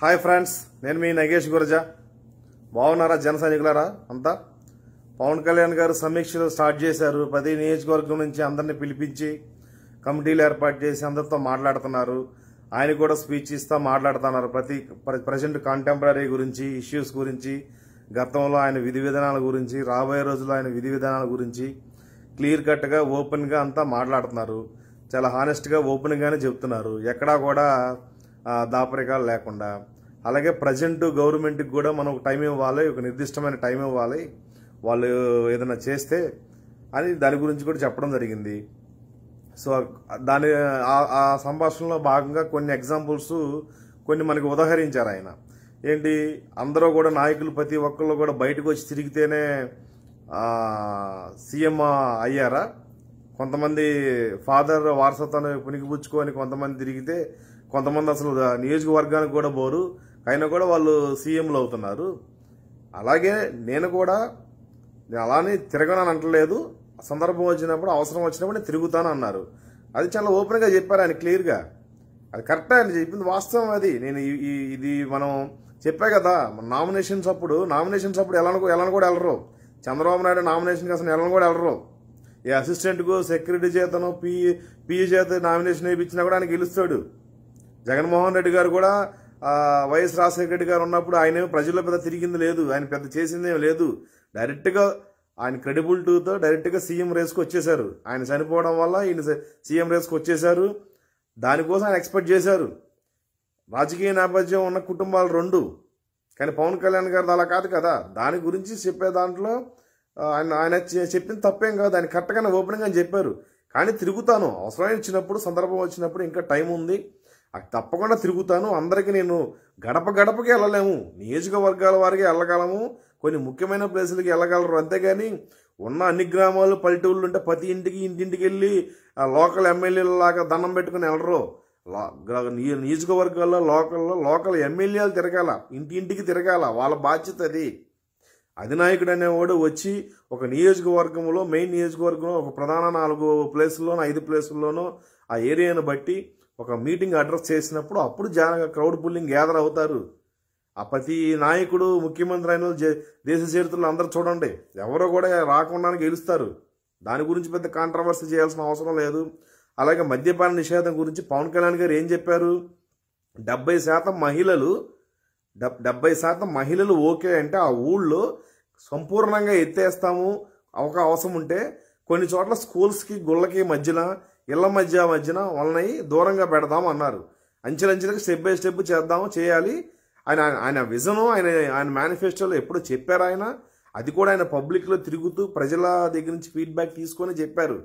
hi friends నేను మీ నగేష్ గురజ బాగున్నారా జన సైనికులారా అంతా పవన్ కళ్యాణ్ గారు సమీక్షలు స్టార్ట్ చేశారు ప్రతి నియోజకవర్గం నుంచి అందరిని పిలిపించి కమిటీలు ఏర్పాటు చేసి అందరితో మాట్లాడుతున్నారు ఆయన కూడా స్పీచ్ ఇస్తా మాట్లాడుతున్నారు ప్రతి ప్రజెంట్ కాంటెంపరీ గురించి ఇష్యూస్ గురించి గతంలో ఆయన విధి విధానాల గురించి రాబోయే రోజుల్లో ఆయన విధి విధానాల గురించి క్లియర్ కట్గా ఓపెన్గా అంతా మాట్లాడుతున్నారు చాలా హానెస్ట్గా ఓపెన్గానే చెప్తున్నారు ఎక్కడా కూడా దాపరికాలు లేకుండా అలాగే ప్రజెంట్ గవర్నమెంట్కి కూడా మనం ఒక టైం ఇవ్వాలి ఒక నిర్దిష్టమైన టైం ఇవ్వాలి వాళ్ళు ఏదైనా చేస్తే అని దాని గురించి కూడా చెప్పడం జరిగింది సో దాని ఆ సంభాషణలో భాగంగా కొన్ని ఎగ్జాంపుల్స్ కొన్ని మనకి ఉదహరించారు ఆయన ఏంటి అందరూ కూడా నాయకులు ప్రతి ఒక్కళ్ళు కూడా బయటకు వచ్చి తిరిగితేనే సీఎం అయ్యారా కొంతమంది ఫాదర్ వారసత్వాన్ని పునికిపుచ్చుకొని కొంతమంది తిరిగితే కొంతమంది అసలు నియోజకవర్గానికి కూడా పోరు అయినా కూడా వాళ్ళు సీఎంలు అవుతున్నారు అలాగే నేను కూడా నేను అలానే తిరగనని అంటలేదు సందర్భం వచ్చినప్పుడు అవసరం వచ్చినప్పుడు నేను తిరుగుతాను అన్నారు అది చాలా ఓపెన్గా చెప్పారు ఆయన క్లియర్గా అది కరెక్ట్ ఆయన చెప్పింది వాస్తవం అది నేను ఇది మనం చెప్పా కదా నామినేషన్స్ అప్పుడు నామినేషన్స్ అప్పుడు ఎలా ఎలా కూడా వెళ్ళరు చంద్రబాబు నాయుడు నామినేషన్కి అసలు ఎలా కూడా వెళ్ళరు ఈ అసిస్టెంట్కు సెక్యూరిటీ చేతను పీ పీఈ చేత నామినేషన్ వేయించినా కూడా ఆయన గెలుస్తాడు జగన్మోహన్ రెడ్డి గారు కూడా వైఎస్ రాజశేఖర రెడ్డి గారు ఉన్నప్పుడు ఆయన ప్రజల్లో పెద్ద తిరిగింది లేదు ఆయన పెద్ద చేసింది లేదు డైరెక్ట్గా ఆయన క్రెడిబిలిటీతో డైరెక్ట్గా సీఎం రేస్కి వచ్చేశారు ఆయన చనిపోవడం వల్ల ఈయన సీఎం రేస్కి వచ్చేశారు దానికోసం ఆయన ఎక్స్పెక్ట్ చేశారు రాజకీయ నేపథ్యం ఉన్న కుటుంబాలు రెండు కానీ పవన్ కళ్యాణ్ గారిది అలా కాదు కదా దాని గురించి చెప్పే దాంట్లో ఆయన ఆయన చెప్పిన తప్పేం కాదు ఆయన కరెక్ట్గానే ఓపెనింగ్ అని చెప్పారు కానీ తిరుగుతాను అవసరం ఇచ్చినప్పుడు సందర్భం వచ్చినప్పుడు ఇంకా టైం ఉంది తప్పకుండా తిరుగుతాను అందరికీ నేను గడప గడపకి వెళ్ళలేము నియోజకవర్గాల వారికి వెళ్ళగలము కొన్ని ముఖ్యమైన ప్లేసులకి వెళ్ళగలరు అంతేగాని ఉన్న అన్ని గ్రామాలు పల్లెటూళ్ళు ఉంటే ప్రతి ఇంటికి ఇంటింటికి వెళ్ళి లోకల్ ఎమ్మెల్యేల లాగా దండం పెట్టుకుని వెళ్ళరు నియోజకవర్గాల్లో లోకల్లో లోకల్ ఎమ్మెల్యేలు తిరగాల ఇంటింటికి తిరగాల వాళ్ళ బాధ్యత అది అధినాయకుడు అనేవాడు వచ్చి ఒక నియోజకవర్గంలో మెయిన్ నియోజకవర్గంలో ఒక ప్రధాన నాలుగు ప్లేసుల్లోనూ ఐదు ప్లేసుల్లోనూ ఆ ఏరియాను బట్టి ఒక మీటింగ్ అడ్రస్ చేసినప్పుడు అప్పుడు జాన క్రౌడ్ పుల్లింగ్ గ్యాదర్ అవుతారు ఆ ప్రతి నాయకుడు ముఖ్యమంత్రి అయిన దేశ చరిత్రలు అందరూ చూడండి ఎవరో కూడా రాకుండా గెలుస్తారు దాని గురించి పెద్ద కాంట్రవర్సీ చేయాల్సిన అవసరం లేదు అలాగే మద్యపాన నిషేధం గురించి పవన్ కళ్యాణ్ గారు ఏం చెప్పారు డెబ్బై శాతం మహిళలు డెబ్బై శాతం మహిళలు ఓకే అంటే ఆ ఊళ్ళో సంపూర్ణంగా ఎత్తేస్తాము ఒక అవసరం ఉంటే కొన్ని చోట్ల స్కూల్స్కి గుళ్ళకి మధ్యన ఇళ్ల మధ్య మధ్యన వాళ్ళని దూరంగా పెడదాం అన్నారు అంచెలంచెలుగా స్టెప్ బై స్టెప్ చేద్దాము చేయాలి ఆయన ఆయన విజను ఆయన ఆయన మేనిఫెస్టోలో ఎప్పుడు చెప్పారు ఆయన అది కూడా ఆయన పబ్లిక్లో తిరుగుతూ ప్రజల దగ్గర నుంచి ఫీడ్బ్యాక్ తీసుకొని చెప్పారు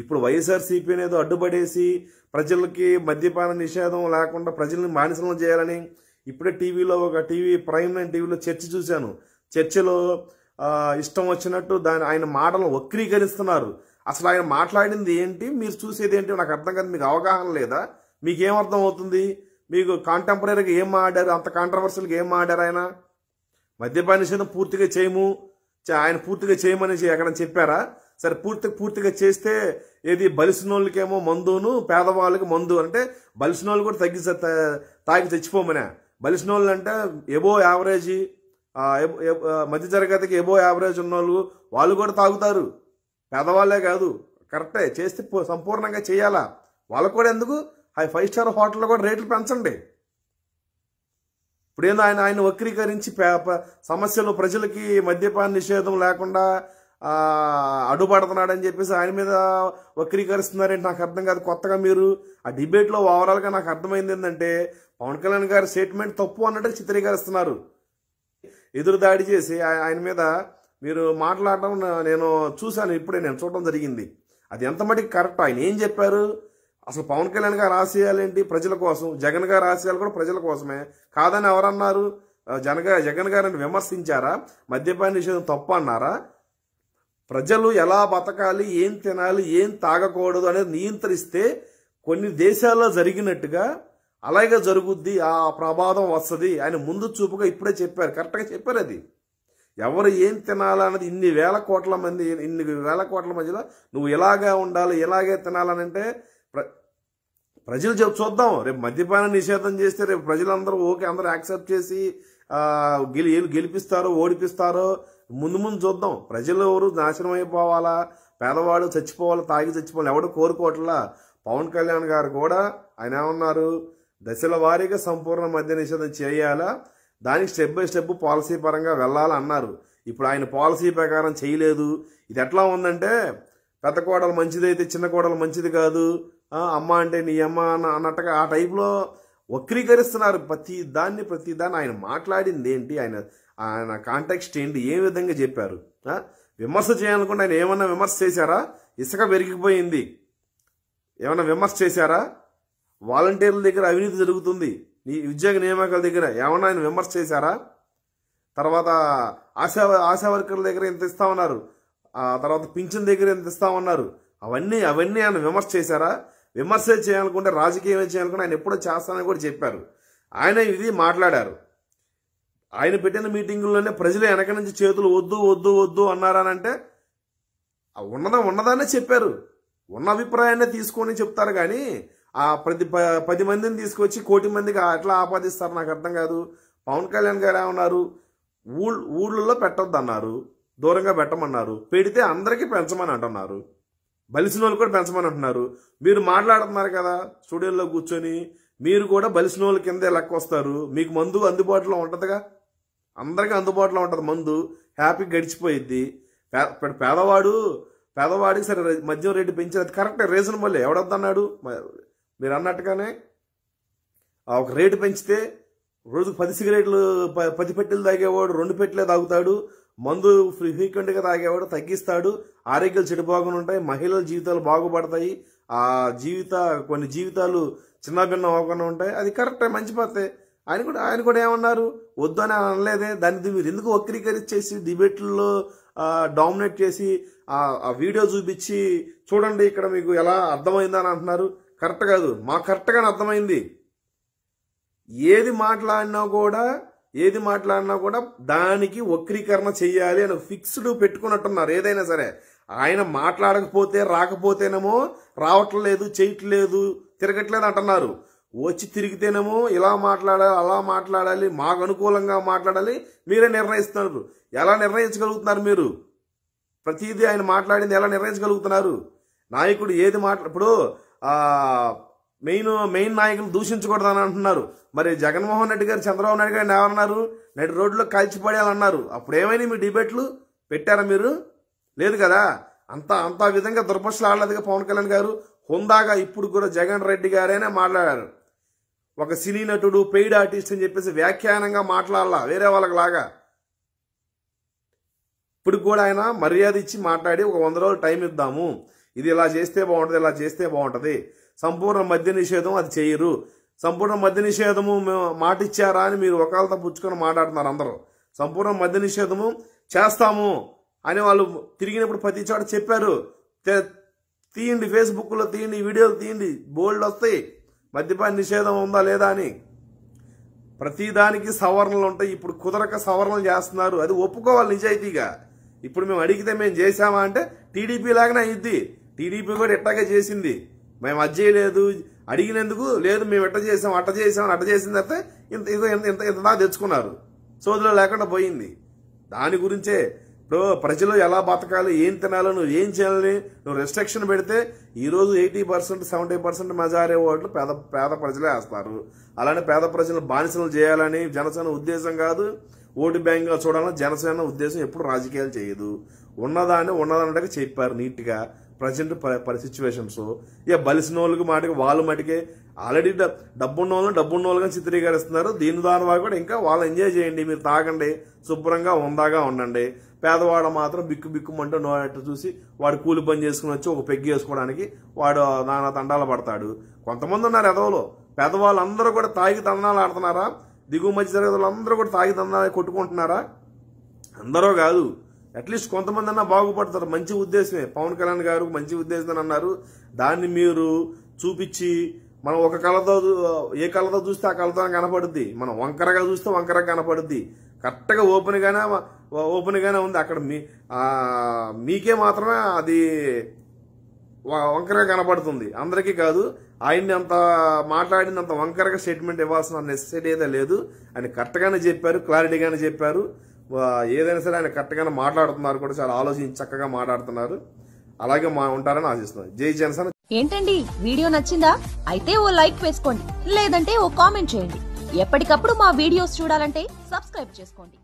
ఇప్పుడు వైఎస్ఆర్సీపీ అనేది అడ్డుపడేసి ప్రజలకి మద్యపాన నిషేధం లేకుండా ప్రజల్ని మానసనం చేయాలని ఇప్పుడే టీవీలో ఒక టీవీ ప్రైమ్ నైన్ టీవీలో చర్చ చూశాను చర్చలో ఇష్టం వచ్చినట్టు దాని ఆయన మాటలను వక్రీకరిస్తున్నారు అసలు ఆయన మాట్లాడింది ఏంటి మీరు చూసేది ఏంటి నాకు అర్థం కాదు మీకు అవగాహన లేదా మీకేం ఏమర్థం అవుతుంది మీకు కాంటెంపరీగా ఏం ఆడారు అంత కాంట్రవర్సీలకు ఏం ఆడారు ఆయన మద్యపాన నిషేధం పూర్తిగా చేయము ఆయన పూర్తిగా చేయమనేసి ఎక్కడ చెప్పారా సరే పూర్తి పూర్తిగా చేస్తే ఏది బలిసినోళ్ళకేమో మందును పేదవాళ్ళకి మందు అంటే బలిసినోళ్ళు కూడా తగ్గి తాగి చచ్చిపోమనే బలిసినోళ్ళు అంటే ఎబో యావరేజ్ మధ్య తరగతికి ఎబో యావరేజ్ ఉన్నోళ్ళు వాళ్ళు కూడా తాగుతారు పేదవాళ్ళే కాదు కరెక్టే చేస్తే సంపూర్ణంగా చేయాలా వాళ్ళకు కూడా ఎందుకు ఫైవ్ స్టార్ హోటల్లో కూడా రేట్లు పెంచండి ఇప్పుడేందో ఆయన ఆయన వక్రీకరించి సమస్యలు ప్రజలకి మద్యపాన నిషేధం లేకుండా అడ్డుపడుతున్నాడని చెప్పేసి ఆయన మీద వక్రీకరిస్తున్నారంటే నాకు అర్థం కాదు కొత్తగా మీరు ఆ డిబేట్లో ఓవరాల్గా నాకు అర్థమైంది ఏంటంటే పవన్ కళ్యాణ్ గారి స్టేట్మెంట్ తప్పు అన్నట్టు చిత్రీకరిస్తున్నారు ఎదురు దాడి చేసి ఆయన మీద మీరు మాట్లాడడం నేను చూశాను ఇప్పుడే నేను చూడడం జరిగింది అది ఎంత మటుకు కరెక్ట్ ఆయన ఏం చెప్పారు అసలు పవన్ కళ్యాణ్ గారు ఆశయాలేంటి ప్రజల కోసం జగన్ గారు రాసేయాలి కూడా ప్రజల కోసమే కాదని ఎవరన్నారు జనగా జగన్ గారిని విమర్శించారా మద్యపాన నిషేధం తప్పు అన్నారా ప్రజలు ఎలా బతకాలి ఏం తినాలి ఏం తాగకూడదు అనేది నియంత్రిస్తే కొన్ని దేశాల్లో జరిగినట్టుగా అలాగే జరుగుద్ది ఆ ప్రమాదం వస్తుంది ఆయన ముందు చూపుగా ఇప్పుడే చెప్పారు కరెక్ట్గా చెప్పారు అది ఎవరు ఏం తినాలన్నది ఇన్ని వేల కోట్ల మంది ఇన్ని వేల కోట్ల మధ్యలో నువ్వు ఇలాగే ఉండాలి ఇలాగే తినాలనంటే ప్రజలు చూద్దాం రేపు మద్యపాన నిషేధం చేస్తే రేపు ప్రజలందరూ ఓకే అందరూ యాక్సెప్ట్ చేసి గెలి గెలిపిస్తారో ఓడిపిస్తారో ముందు ముందు చూద్దాం ప్రజలు ఎవరు నాశనం అయిపోవాలా పేదవాడు చచ్చిపోవాలి తాగి చచ్చిపోవాలి ఎవడు కోరుకోవట్లా పవన్ కళ్యాణ్ గారు కూడా ఆయన ఏమన్నారు దశల వారీగా సంపూర్ణ మద్య నిషేధం చేయాలా దానికి స్టెప్ బై స్టెప్ పాలసీ పరంగా వెళ్ళాలా అన్నారు ఇప్పుడు ఆయన పాలసీ ప్రకారం చేయలేదు ఇది ఎట్లా ఉందంటే పెద్ద కోడలు మంచిదైతే చిన్న కోడలు మంచిది కాదు అమ్మ అంటే నీ అమ్మ అన్న అన్నట్టుగా ఆ టైప్లో వక్రీకరిస్తున్నారు ప్రతి దాన్ని ప్రతి దాన్ని ఆయన మాట్లాడింది ఏంటి ఆయన ఆయన కాంటాక్స్ట్ ఏంటి ఏ విధంగా చెప్పారు విమర్శ చేయాలనుకుంటే ఆయన ఏమన్నా విమర్శ చేశారా ఇసుక పెరిగిపోయింది ఏమన్నా విమర్శ చేశారా వాలంటీర్ల దగ్గర అవినీతి జరుగుతుంది నీ ఉద్యోగ నియామకాల దగ్గర ఏమన్నా ఆయన విమర్శ చేశారా తర్వాత ఆశా ఆశా వర్కర్ల దగ్గర ఎంత ఇస్తామన్నారు ఆ తర్వాత పింఛన్ దగ్గర ఎంత ఇస్తామన్నారు అవన్నీ అవన్నీ ఆయన విమర్శ చేశారా విమర్శ చేయాలనుకుంటే రాజకీయమే చేయాలనుకుంటే ఆయన ఎప్పుడో చేస్తానని కూడా చెప్పారు ఆయన ఇది మాట్లాడారు ఆయన పెట్టిన మీటింగుల్లోనే ప్రజలు వెనక నుంచి చేతులు వద్దు వద్దు వద్దు అన్నారనంటే ఉన్నదా ఉన్నదానే చెప్పారు ఉన్న అభిప్రాయాన్ని తీసుకొని చెప్తారు కానీ ఆ ప్రతి పది మందిని తీసుకొచ్చి కోటి మందికి ఎట్లా ఆపాదిస్తారు నాకు అర్థం కాదు పవన్ కళ్యాణ్ గారు ఏమన్నారు ఊళ్ళల్లో పెట్టొద్దన్నారు దూరంగా పెట్టమన్నారు పెడితే అందరికీ పెంచమని అంటున్నారు బలిసిన వాళ్ళు కూడా పెంచమని అంటున్నారు మీరు మాట్లాడుతున్నారు కదా స్టూడియోలో కూర్చొని మీరు కూడా బలిసిన వాళ్ళ కింద లెక్క వస్తారు మీకు మందు అందుబాటులో ఉంటుందిగా అందరికీ అందుబాటులో ఉంటుంది మందు హ్యాపీగా గడిచిపోయిద్ది ఇప్పుడు పేదవాడు పేదవాడికి సరే మద్యం రేటు పెంచినది కరెక్ట్ రీజనబుల్ ఎవడొద్దన్నాడు మీరు అన్నట్టుగానే ఒక రేటు పెంచితే రోజుకు పది సిగరెట్లు పది పెట్టెలు తాగేవాడు రెండు పెట్టెలే తాగుతాడు మందు ఫ్రీక్వెంట్గా తాగేవాడు తగ్గిస్తాడు ఆరోగ్యాలు చెడిపోకుండా ఉంటాయి మహిళల జీవితాలు బాగుపడతాయి ఆ జీవిత కొన్ని జీవితాలు చిన్నభిన్న అవ్వకుండా ఉంటాయి అది కరెక్ట్ మంచి పత్తే ఆయన కూడా ఆయన కూడా ఏమన్నారు వద్దు అని అనలేదే దాన్ని మీరు ఎందుకు వక్రీకరించేసి డిబేట్లలో డామినేట్ చేసి ఆ వీడియో చూపించి చూడండి ఇక్కడ మీకు ఎలా అర్థమైందని అంటున్నారు కరెక్ట్ కాదు మాకు కరెక్ట్గానే అర్థమైంది ఏది మాట్లాడినా కూడా ఏది మాట్లాడినా కూడా దానికి వక్రీకరణ చేయాలి అని ఫిక్స్డ్ పెట్టుకున్నట్టున్నారు ఏదైనా సరే ఆయన మాట్లాడకపోతే రాకపోతేనేమో రావట్లేదు చేయట్లేదు తిరగట్లేదు అంటున్నారు వచ్చి తిరిగితేనేమో ఇలా మాట్లాడాలి అలా మాట్లాడాలి మాకు అనుకూలంగా మాట్లాడాలి మీరే నిర్ణయిస్తున్నారు ఎలా నిర్ణయించగలుగుతున్నారు మీరు ప్రతిదీ ఆయన మాట్లాడింది ఎలా నిర్ణయించగలుగుతున్నారు నాయకుడు ఏది మాట్లా ఇప్పుడు మెయిన్ మెయిన్ నాయకులు దూషించకూడదని అంటున్నారు మరి జగన్మోహన్ రెడ్డి గారు చంద్రబాబు నాయుడు గారిని ఏమన్నారు నడి రోడ్లో కాల్చిపడేయాలన్నారు అప్పుడు ఏమైనా మీ డిబేట్లు పెట్టారా మీరు లేదు కదా అంత అంత విధంగా దుర్భక్షలు ఆడలేదుగా పవన్ కళ్యాణ్ గారు హుందాగా ఇప్పుడు కూడా జగన్ రెడ్డి గారేనే మాట్లాడారు ఒక సినీ నటుడు పెయిడ్ ఆర్టిస్ట్ అని చెప్పేసి వ్యాఖ్యానంగా మాట్లాడాలా వేరే వాళ్ళకి లాగా ఇప్పుడు కూడా ఆయన మర్యాద ఇచ్చి మాట్లాడి ఒక వంద రోజులు టైం ఇద్దాము ఇది ఇలా చేస్తే బాగుంటుంది ఇలా చేస్తే బాగుంటుంది సంపూర్ణ మద్య నిషేధం అది చేయరు సంపూర్ణ మద్య నిషేధము మాట ఇచ్చారా అని మీరు ఒకళ్ళతో పుచ్చుకొని మాట్లాడుతున్నారు అందరూ సంపూర్ణ మద్య నిషేధము చేస్తాము అని వాళ్ళు తిరిగినప్పుడు ప్రతి చోట చెప్పారు తీయండి ఫేస్బుక్లో తీయండి వీడియోలు తీయండి బోల్డ్ వస్తాయి మద్యపాన నిషేధం ఉందా లేదా అని ప్రతిదానికి సవరణలు ఉంటాయి ఇప్పుడు కుదరక సవరణలు చేస్తున్నారు అది ఒప్పుకోవాలి నిజాయితీగా ఇప్పుడు మేము అడిగితే మేము చేశామా అంటే టీడీపీ లాగానే అయ్యిద్ది టీడీపీ కూడా ఎట్టాగే చేసింది మేము అది చేయలేదు అడిగినందుకు లేదు మేము ఎట్ట చేసాం అట్ట చేసాం అట్ట చేసిన తర్వాత ఇంత ఇంత ఇంత ఇంత ఇంతదా తెచ్చుకున్నారు సోదిలో లేకుండా పోయింది దాని గురించే ఇప్పుడు ప్రజలు ఎలా బతకాలి ఏం తినాలో నువ్వు ఏం చేయాలని నువ్వు రెస్ట్రిక్షన్ పెడితే ఈరోజు eighty percent seventy percent majority ఓట్లు పేద పేద ప్రజలే వేస్తారు అలానే పేద ప్రజలు బానిసలు చేయాలని జనసేన ఉద్దేశం కాదు ఓటు బ్యాంక్గా చూడాలని జనసేన ఉద్దేశం ఎప్పుడు రాజకీయాలు చేయదు ఉన్నదాన్ని ఉన్నదాన్ని చెప్పారు నీట్గా ప్రజెంట్ పరి సిచ్యువేషన్స్ ఇక బలిసిన వాళ్ళకి మాటకి వాళ్ళు మటుకే ఆల్రెడీ డబ్బు ఉన్న వాళ్ళని డబ్బు ఉన్న వాళ్ళని చిత్రీకరిస్తున్నారు దీని ద్వారా కూడా ఇంకా వాళ్ళు ఎంజాయ్ చేయండి మీరు తాగండి శుభ్రంగా ఉందాగా ఉండండి పేదవాడు మాత్రం బిక్కు బిక్కుమంటూ నోట చూసి వాడు కూలి పని చేసుకుని వచ్చి ఒక పెగ్గి వేసుకోవడానికి వాడు నానా తండాలు పడతాడు కొంతమంది ఉన్నారు ఎదవలో పేదవాళ్ళు అందరూ కూడా తాగి తందాలు ఆడుతున్నారా దిగువ మధ్య తరగతి అందరూ కూడా తాగి తందాలు కొట్టుకుంటున్నారా అందరూ కాదు అట్లీస్ట్ కొంతమంది అన్నా బాగుపడతారు మంచి ఉద్దేశమే పవన్ కళ్యాణ్ గారు మంచి ఉద్దేశం అన్నారు దాన్ని మీరు చూపించి మనం ఒక కళతో ఏ కళతో చూస్తే ఆ కళతో కనపడుద్ది మనం వంకరగా చూస్తే వంకరగా కనపడుద్ది కరెక్ట్గా ఓపెన్గానే ఓపెన్గానే ఉంది అక్కడ మీ మీకే మాత్రమే అది వంకరగా కనపడుతుంది అందరికీ కాదు ఆయన్ని అంత మాట్లాడినంత వంకరగా స్టేట్మెంట్ ఇవ్వాల్సిన నెసెసిటీ అయితే లేదు ఆయన కరెక్ట్గానే చెప్పారు క్లారిటీగానే చెప్పారు ఏదైనా సరే ఆయన కరెక్ట్గానే మాట్లాడుతున్నారు కూడా చాలా ఆలోచించి చక్కగా మాట్లాడుతున్నారు అలాగే మా ఉంటారని ఆశిస్తున్నారు జై జనసేన ఏంటండి వీడియో నచ్చిందా అయితే ఓ లైక్ వేసుకోండి లేదంటే ఓ కామెంట్ చేయండి ఎప్పటికప్పుడు మా వీడియోస్ చూడాలంటే సబ్స్క్రైబ్ చేసుకోండి